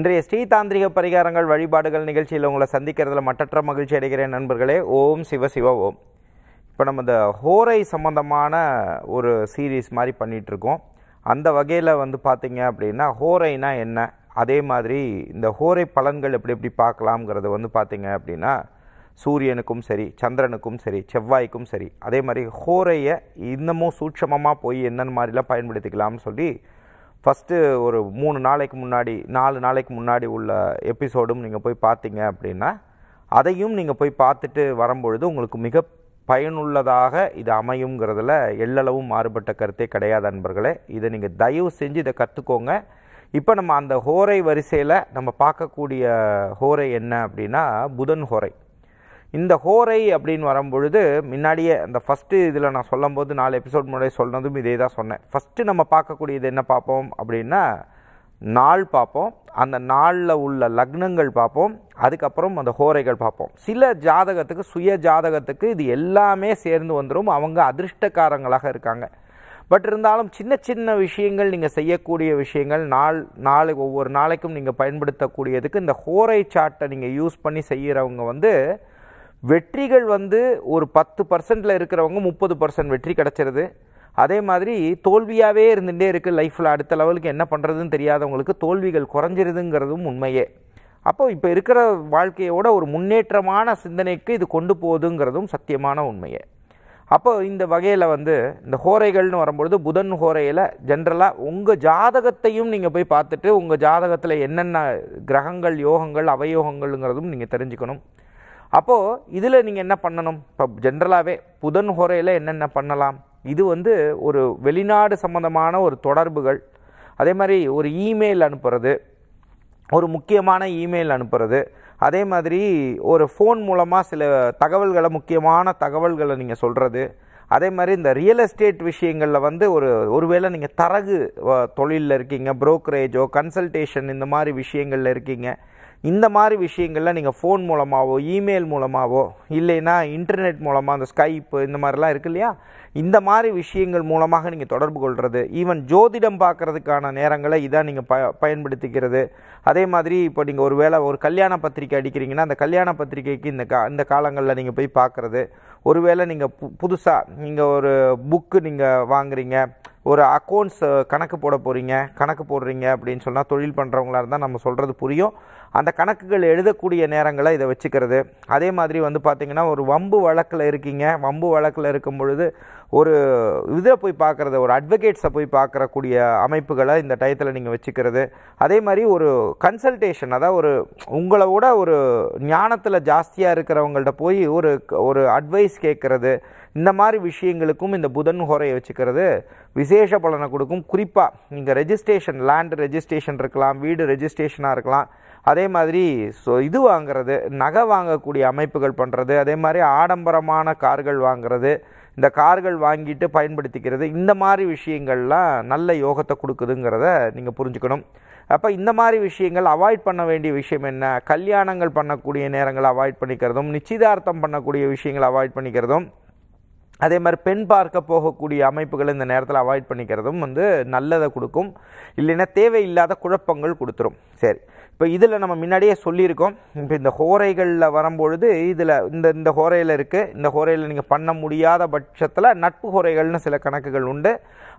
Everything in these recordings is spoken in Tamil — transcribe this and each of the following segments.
இன்றைய தாந்திரிக பரிகாரங்கள் வழிபாடுகள் நிகழ்ச்சியில் உங்களை சந்திக்கிறதுல மற்ற மகிழ்ச்சி அடைகிறேன் நண்பர்களே ஓம் சிவ சிவ ஓம் இப்போ நம்ம இந்த ஹோரை சம்மந்தமான ஒரு சீரீஸ் மாதிரி பண்ணிகிட்ருக்கோம் அந்த வகையில் வந்து பார்த்திங்க அப்படின்னா ஹோரைனா என்ன அதே மாதிரி இந்த ஹோரை பலன்கள் எப்படி எப்படி பார்க்கலாம்ங்கிறத வந்து பார்த்திங்க அப்படின்னா சூரியனுக்கும் சரி சந்திரனுக்கும் சரி செவ்வாய்க்கும் சரி அதே மாதிரி ஹோரையை இன்னமும் சூட்சமமாக போய் என்னென்ன மாதிரிலாம் பயன்படுத்திக்கலாம்னு சொல்லி ஃபஸ்ட்டு ஒரு மூணு நாளைக்கு முன்னாடி நாலு நாளைக்கு முன்னாடி உள்ள எபிசோடும் நீங்கள் போய் பார்த்தீங்க அப்படின்னா அதையும் நீங்கள் போய் பார்த்துட்டு வரும்பொழுது உங்களுக்கு மிக பயனுள்ளதாக இது அமையுங்கிறதுல எல்லளவும் மாறுபட்ட கருத்தே கிடையாது அன்பர்களே இதை நீங்கள் தயவு செஞ்சு இதை கற்றுக்கோங்க இப்போ நம்ம அந்த ஹோரை வரிசையில் நம்ம பார்க்கக்கூடிய ஹோரை என்ன அப்படின்னா புதன் ஹோரை இந்த ஹோரை அப்படின்னு வரும்பொழுது முன்னாடியே அந்த ஃபஸ்ட்டு இதில் நான் சொல்லும் போது நாலு எபிசோட் முன்னாடி சொன்னதும் இதே தான் சொன்னேன் ஃபஸ்ட்டு நம்ம பார்க்கக்கூடியது என்ன பார்ப்போம் அப்படின்னா நாள் பார்ப்போம் அந்த நாளில் உள்ள லக்னங்கள் பார்ப்போம் அதுக்கப்புறம் அந்த ஹோரைகள் பார்ப்போம் சில ஜாதகத்துக்கு சுய ஜாதகத்துக்கு இது எல்லாமே சேர்ந்து வந்துடும் அவங்க அதிர்ஷ்டக்காரங்களாக இருக்காங்க பட் இருந்தாலும் சின்ன சின்ன விஷயங்கள் நீங்கள் செய்யக்கூடிய விஷயங்கள் நாள் நாளை ஒவ்வொரு நாளைக்கும் நீங்கள் பயன்படுத்தக்கூடியதுக்கு இந்த ஹோரை சாட்டை நீங்கள் யூஸ் பண்ணி செய்கிறவங்க வந்து வெற்றிகள் வந்து ஒரு பத்து பர்சன்ட்டில் இருக்கிறவங்க முப்பது பர்சன்ட் வெற்றி கிடச்சிருது அதே மாதிரி தோல்வியாகவே இருந்துகிட்டே இருக்குது லைஃப்பில் அடுத்த லெவலுக்கு என்ன பண்ணுறதுன்னு தெரியாதவங்களுக்கு தோல்விகள் குறைஞ்சிருதுங்கிறதும் உண்மையே அப்போ இப்போ இருக்கிற வாழ்க்கையோட ஒரு முன்னேற்றமான சிந்தனைக்கு இது கொண்டு போகுதுங்கிறதும் சத்தியமான உண்மையே அப்போ இந்த வகையில் வந்து இந்த ஹோரைகள்னு வரும்பொழுது புதன் ஹோரையில் ஜென்ரலாக உங்கள் ஜாதகத்தையும் நீங்கள் போய் பார்த்துட்டு உங்கள் ஜாதகத்தில் என்னென்ன கிரகங்கள் யோகங்கள் அவயோகங்கள்ங்கிறதும் நீங்கள் தெரிஞ்சுக்கணும் அப்போது இதில் நீங்கள் என்ன பண்ணணும் இப்போ ஜென்ரலாகவே புதன் ஹொரையில் என்னென்ன பண்ணலாம் இது வந்து ஒரு வெளிநாடு சம்மந்தமான ஒரு தொடர்புகள் அதே மாதிரி ஒரு இமெயில் அனுப்புறது ஒரு முக்கியமான இமெயில் அனுப்புறது அதே மாதிரி ஒரு ஃபோன் மூலமாக சில தகவல்களை முக்கியமான தகவல்களை நீங்கள் சொல்கிறது அதே மாதிரி இந்த ரியல் எஸ்டேட் விஷயங்களில் வந்து ஒரு ஒருவேளை நீங்கள் தரகு தொழிலில் இருக்கீங்க ப்ரோக்கரேஜோ கன்சல்டேஷன் இந்த மாதிரி விஷயங்களில் இருக்கீங்க இந்த மாதிரி விஷயங்கள்லாம் நீங்கள் ஃபோன் மூலமாகவோ இமெயில் மூலமாகவோ இல்லைன்னா இன்டர்நெட் மூலமாக அந்த ஸ்கைப்பு இந்த மாதிரிலாம் இருக்கு இல்லையா இந்த மாதிரி விஷயங்கள் மூலமாக நீங்கள் தொடர்பு கொள்வது ஈவன் ஜோதிடம் பார்க்குறதுக்கான நேரங்களை இதான் நீங்கள் ப பயன்படுத்திக்கிறது அதே மாதிரி இப்போ நீங்கள் ஒரு வேளை ஒரு கல்யாண பத்திரிக்கை அடிக்கிறீங்கன்னா அந்த கல்யாண பத்திரிக்கைக்கு இந்த கா இந்த காலங்களில் நீங்கள் போய் பார்க்குறது ஒருவேளை நீங்கள் பு புதுசாக நீங்கள் ஒரு புக்கு நீங்கள் வாங்குறீங்க ஒரு அக்கௌண்ட்ஸ் கணக்கு போட போகிறீங்க கணக்கு போடுறீங்க அப்படின்னு சொன்னால் தொழில் பண்ணுறவங்களா இருந்தால் நம்ம சொல்கிறது புரியும் அந்த கணக்குகள் எழுதக்கூடிய நேரங்களை இதை வச்சுக்கிறது அதே மாதிரி வந்து பார்த்திங்கன்னா ஒரு வம்பு வழக்கில் இருக்கீங்க வம்பு வழக்கில் இருக்கும் பொழுது ஒரு இதை போய் பார்க்குறது ஒரு அட்வொகேட்ஸை போய் பார்க்குறக்கூடிய அமைப்புகளை இந்த டயத்தில் நீங்கள் வச்சுக்கிறது அதே மாதிரி ஒரு கன்சல்டேஷன் அதாவது ஒரு உங்களோட ஒரு ஞானத்தில் ஜாஸ்தியாக இருக்கிறவங்கள்ட்ட போய் ஒரு ஒரு அட்வைஸ் கேட்குறது இந்த மாதிரி விஷயங்களுக்கும் இந்த புதன் ஹோரையை வச்சுக்கிறது விசேஷ பலனை கொடுக்கும் குறிப்பாக நீங்கள் ரெஜிஸ்ட்ரேஷன் லேண்ட் ரெஜிஸ்ட்ரேஷன் இருக்கலாம் வீடு ரெஜிஸ்ட்ரேஷனாக இருக்கலாம் அதே மாதிரி ஸோ இது வாங்கிறது நகை வாங்கக்கூடிய அமைப்புகள் பண்ணுறது அதே மாதிரி ஆடம்பரமான கார்கள் வாங்கிறது இந்த கார்கள் வாங்கிட்டு பயன்படுத்திக்கிறது இந்த மாதிரி விஷயங்கள்லாம் நல்ல யோகத்தை கொடுக்குதுங்கிறத நீங்கள் புரிஞ்சுக்கணும் அப்போ இந்த மாதிரி விஷயங்கள் அவாய்ட் பண்ண வேண்டிய விஷயம் என்ன கல்யாணங்கள் பண்ணக்கூடிய நேரங்களை அவாய்ட் பண்ணிக்கிறதும் நிச்சயதார்த்தம் பண்ணக்கூடிய விஷயங்களை அவாய்ட் பண்ணிக்கிறதும் அதே மாதிரி பெண் பார்க்க போகக்கூடிய அமைப்புகளை இந்த நேரத்தில் அவாய்ட் பண்ணிக்கிறதும் வந்து நல்லதை கொடுக்கும் இல்லைன்னா தேவையில்லாத குழப்பங்கள் கொடுத்துரும் சரி இப்போ இதில் நம்ம முன்னாடியே சொல்லியிருக்கோம் இப்போ இந்த ஹோரைகளில் வரும்பொழுது இதில் இந்த இந்த ஹோரையில் இருக்குது இந்த ஹோரையில் நீங்கள் பண்ண முடியாத பட்சத்தில் நட்பு ஹோரைகள்னு சில கணக்குகள் உண்டு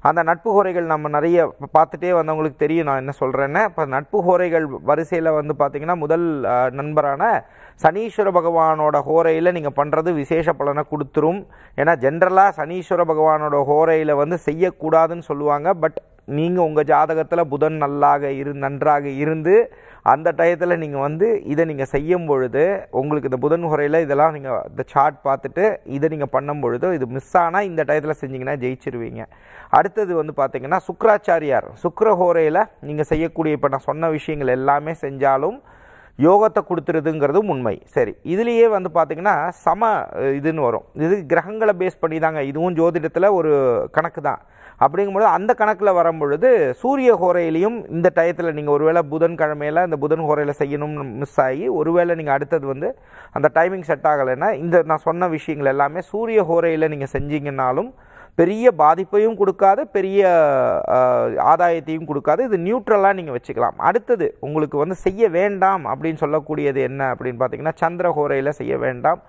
அந்த நட்பு ஹோரைகள் நம்ம நிறைய பார்த்துட்டே வந்தவங்களுக்கு தெரியும் நான் என்ன சொல்கிறேன்னு இப்போ நட்பு ஹோரைகள் வரிசையில் வந்து பார்த்திங்கன்னா முதல் நண்பரான சனீஸ்வர பகவானோட ஹோரையில் நீங்கள் பண்ணுறது விசேஷ பலனை கொடுத்துரும் ஏன்னா ஜென்ரலாக சனீஸ்வர பகவானோட ஹோரையில் வந்து செய்யக்கூடாதுன்னு சொல்லுவாங்க பட் நீங்கள் உங்கள் ஜாதகத்தில் புதன் நல்லாக இரு நன்றாக இருந்து அந்த டயத்தில் நீங்கள் வந்து இதை நீங்கள் செய்யும் பொழுது உங்களுக்கு இந்த புதன் முறையில் இதெல்லாம் நீங்கள் இந்த சார்ட் பார்த்துட்டு இதை நீங்கள் பண்ணும் பொழுது இது மிஸ் ஆனால் இந்த டயத்தில் செஞ்சிங்கன்னா ஜெயிச்சிருவீங்க அடுத்தது வந்து பார்த்திங்கன்னா சுக்கராச்சாரியார் சுக்கரஹோரையில் நீங்கள் செய்யக்கூடிய இப்போ நான் சொன்ன விஷயங்கள் எல்லாமே செஞ்சாலும் யோகத்தை கொடுத்துருதுங்கிறதும் உண்மை சரி இதுலேயே வந்து பார்த்திங்கன்னா சம இதுன்னு வரும் இது கிரகங்களை பேஸ் பண்ணி தாங்க இதுவும் ஜோதிடத்தில் ஒரு கணக்கு தான் அப்படிங்கும்போது அந்த கணக்கில் வரும்பொழுது சூரிய ஹோரையிலையும் இந்த டயத்தில் நீங்கள் ஒருவேளை புதன் கிழமையில் இந்த புதன் ஹோரையில் செய்யணும்னு மிஸ் ஆகி ஒருவேளை நீங்கள் அடுத்தது வந்து அந்த டைமிங் செட் ஆகலைன்னா இந்த நான் சொன்ன விஷயங்கள் எல்லாமே சூரிய ஹோரையில் நீங்கள் செஞ்சீங்கன்னாலும் பெரிய பாதிப்பையும் கொடுக்காது பெரிய ஆதாயத்தையும் கொடுக்காது இது நியூட்ரலாக நீங்கள் வச்சுக்கலாம் அடுத்தது உங்களுக்கு வந்து செய்ய வேண்டாம் அப்படின்னு சொல்லக்கூடியது என்ன அப்படின்னு பார்த்தீங்கன்னா சந்திர ஹோரையில் செய்ய வேண்டாம்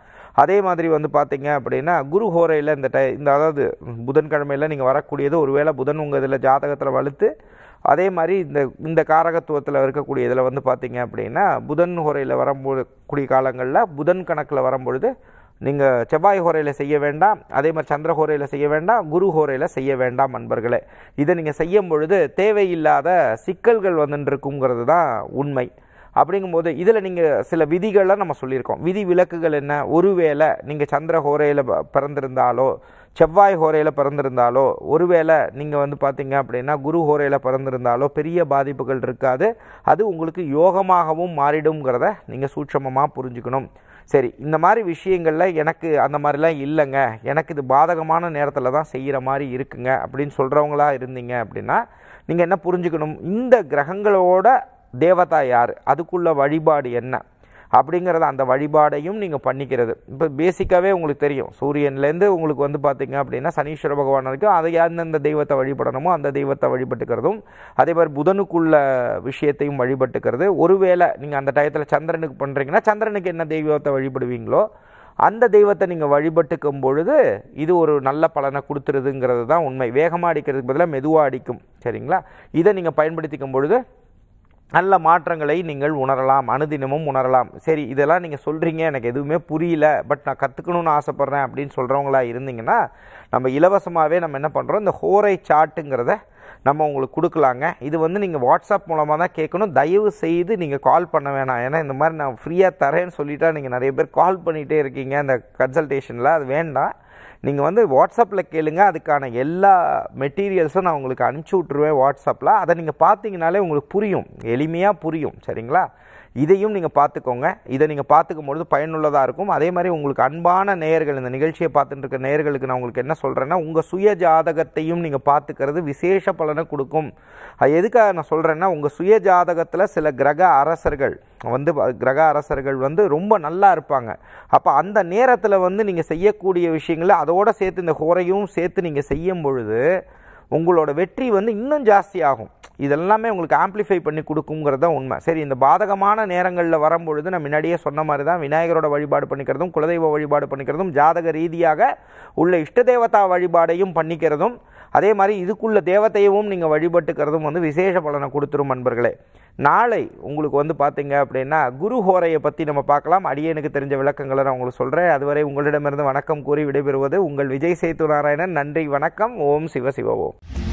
அதே மாதிரி வந்து பார்த்தீங்க அப்படின்னா குரு ஹோரையில் இந்த டை இந்த அதாவது புதன்கிழமையில் நீங்கள் வரக்கூடியது ஒருவேளை புதன் உங்கள் இதில் ஜாதகத்தில் வலுத்து அதே மாதிரி இந்த இந்த காரகத்துவத்தில் இருக்கக்கூடிய இதில் வந்து பார்த்தீங்க அப்படின்னா புதன் ஹோரையில் வரும்போது கூடிய காலங்களில் புதன் கணக்கில் வரும்பொழுது நீங்கள் செவ்வாய் ஹோரையில் செய்ய வேண்டாம் அதே மாதிரி சந்திர ஹோரையில் செய்ய வேண்டாம் குரு ஹோரையில் செய்ய வேண்டாம் அன்பர்களே இதை நீங்கள் செய்யும் பொழுது தேவையில்லாத சிக்கல்கள் வந்துட்டுருக்குங்கிறது தான் உண்மை அப்படிங்கும்போது இதில் நீங்கள் சில விதிகள்லாம் நம்ம சொல்லியிருக்கோம் விதி விலக்குகள் என்ன ஒருவேளை நீங்கள் சந்திர ஹோரையில் பிறந்திருந்தாலோ செவ்வாய் ஹோரையில் பிறந்திருந்தாலோ ஒருவேளை நீங்கள் வந்து பார்த்தீங்க அப்படின்னா குரு ஹோரையில் பிறந்திருந்தாலோ பெரிய பாதிப்புகள் இருக்காது அது உங்களுக்கு யோகமாகவும் மாறிடுங்கிறத நீங்கள் சூட்சமமாக புரிஞ்சுக்கணும் சரி இந்த மாதிரி விஷயங்களில் எனக்கு அந்த மாதிரிலாம் இல்லைங்க எனக்கு இது பாதகமான நேரத்தில் தான் செய்கிற மாதிரி இருக்குங்க அப்படின்னு சொல்கிறவங்களா இருந்தீங்க அப்படின்னா நீங்கள் என்ன புரிஞ்சுக்கணும் இந்த கிரகங்களோட தேவதா யார் அதுக்குள்ள வழிபாடு என்ன அப்படிங்கிறத அந்த வழிபாடையும் நீங்கள் பண்ணிக்கிறது இப்போ பேசிக்காகவே உங்களுக்கு தெரியும் சூரியன்லேருந்து உங்களுக்கு வந்து பார்த்திங்க அப்படின்னா சனீஸ்வர பகவான் இருக்குது அதை எந்தெந்த தெய்வத்தை வழிபடணுமோ அந்த தெய்வத்தை வழிபட்டுக்கிறதும் அதே மாதிரி புதனுக்குள்ள விஷயத்தையும் வழிபட்டுக்கிறது ஒருவேளை நீங்கள் அந்த டயத்தில் சந்திரனுக்கு பண்ணுறீங்கன்னா சந்திரனுக்கு என்ன தெய்வத்தை வழிபடுவீங்களோ அந்த தெய்வத்தை நீங்கள் வழிபட்டுக்கும் பொழுது இது ஒரு நல்ல பலனை கொடுத்துருதுங்கிறது தான் உண்மை வேகமாக அடிக்கிறதுக்கு பதிலாக மெதுவாக அடிக்கும் சரிங்களா இதை நீங்கள் பயன்படுத்திக்கும் பொழுது நல்ல மாற்றங்களை நீங்கள் உணரலாம் அனுதினமும் உணரலாம் சரி இதெல்லாம் நீங்கள் சொல்கிறீங்க எனக்கு எதுவுமே புரியல பட் நான் கற்றுக்கணும்னு ஆசைப்பட்றேன் அப்படின்னு சொல்கிறவங்களா இருந்தீங்கன்னா நம்ம இலவசமாகவே நம்ம என்ன பண்ணுறோம் இந்த ஹோரை சாட்டுங்கிறத நம்ம உங்களுக்கு கொடுக்கலாங்க இது வந்து நீங்கள் வாட்ஸ்அப் மூலமாக தான் கேட்கணும் தயவு செய்து நீங்கள் கால் பண்ண வேணாம் ஏன்னா இந்த மாதிரி நான் ஃப்ரீயாக தரேன்னு சொல்லிட்டா நீங்கள் நிறைய பேர் கால் பண்ணிகிட்டே இருக்கீங்க அந்த கன்சல்டேஷனில் அது வேண்டாம் நீங்கள் வந்து வாட்ஸ்அப்பில் கேளுங்க அதுக்கான எல்லா மெட்டீரியல்ஸும் நான் உங்களுக்கு அனுப்பிச்சி விட்ருவேன் வாட்ஸ்அப்பில் அதை நீங்கள் பார்த்தீங்கனாலே உங்களுக்கு புரியும் எளிமையாக புரியும் சரிங்களா இதையும் நீங்கள் பார்த்துக்கோங்க இதை நீங்கள் பார்த்துக்கும் பொழுது பயனுள்ளதாக இருக்கும் அதே மாதிரி உங்களுக்கு அன்பான நேயர்கள் இந்த நிகழ்ச்சியை பார்த்துட்டு இருக்க நேயர்களுக்கு நான் உங்களுக்கு என்ன சொல்கிறேன்னா உங்கள் சுய ஜாதகத்தையும் நீங்கள் பார்த்துக்கிறது விசேஷ பலனை கொடுக்கும் அது எதுக்காக நான் சொல்கிறேன்னா உங்கள் சுய ஜாதகத்தில் சில கிரக அரசர்கள் வந்து கிரக அரசர்கள் வந்து ரொம்ப நல்லா இருப்பாங்க அப்போ அந்த நேரத்தில் வந்து நீங்கள் செய்யக்கூடிய விஷயங்களை அதோடு சேர்த்து இந்த ஹோரையும் சேர்த்து நீங்கள் செய்யும் பொழுது உங்களோட வெற்றி வந்து இன்னும் ஜாஸ்தியாகும் இதெல்லாமே உங்களுக்கு ஆம்ப்ளிஃபை பண்ணி கொடுக்குங்கிறது தான் உண்மை சரி இந்த பாதகமான நேரங்களில் வரும்பொழுது நான் முன்னாடியே சொன்ன மாதிரி தான் விநாயகரோட வழிபாடு பண்ணிக்கிறதும் குலதெய்வ வழிபாடு பண்ணிக்கிறதும் ஜாதக ரீதியாக உள்ள இஷ்ட தேவதா வழிபாடையும் பண்ணிக்கிறதும் அதே மாதிரி இதுக்குள்ள தேவதையவும் நீங்கள் வழிபட்டுக்கிறதும் வந்து விசேஷ பலனை கொடுத்துரும் நண்பர்களே நாளை உங்களுக்கு வந்து பார்த்தீங்க அப்படின்னா குரு ஹோரையை பற்றி நம்ம பார்க்கலாம் அடியனுக்கு தெரிஞ்ச விளக்கங்களை நான் உங்களுக்கு சொல்கிறேன் அதுவரை உங்களிடமிருந்து வணக்கம் கூறி விடைபெறுவது உங்கள் விஜய் சேத்து நாராயணன் நன்றி வணக்கம் ஓம் சிவ சிவ ஓம்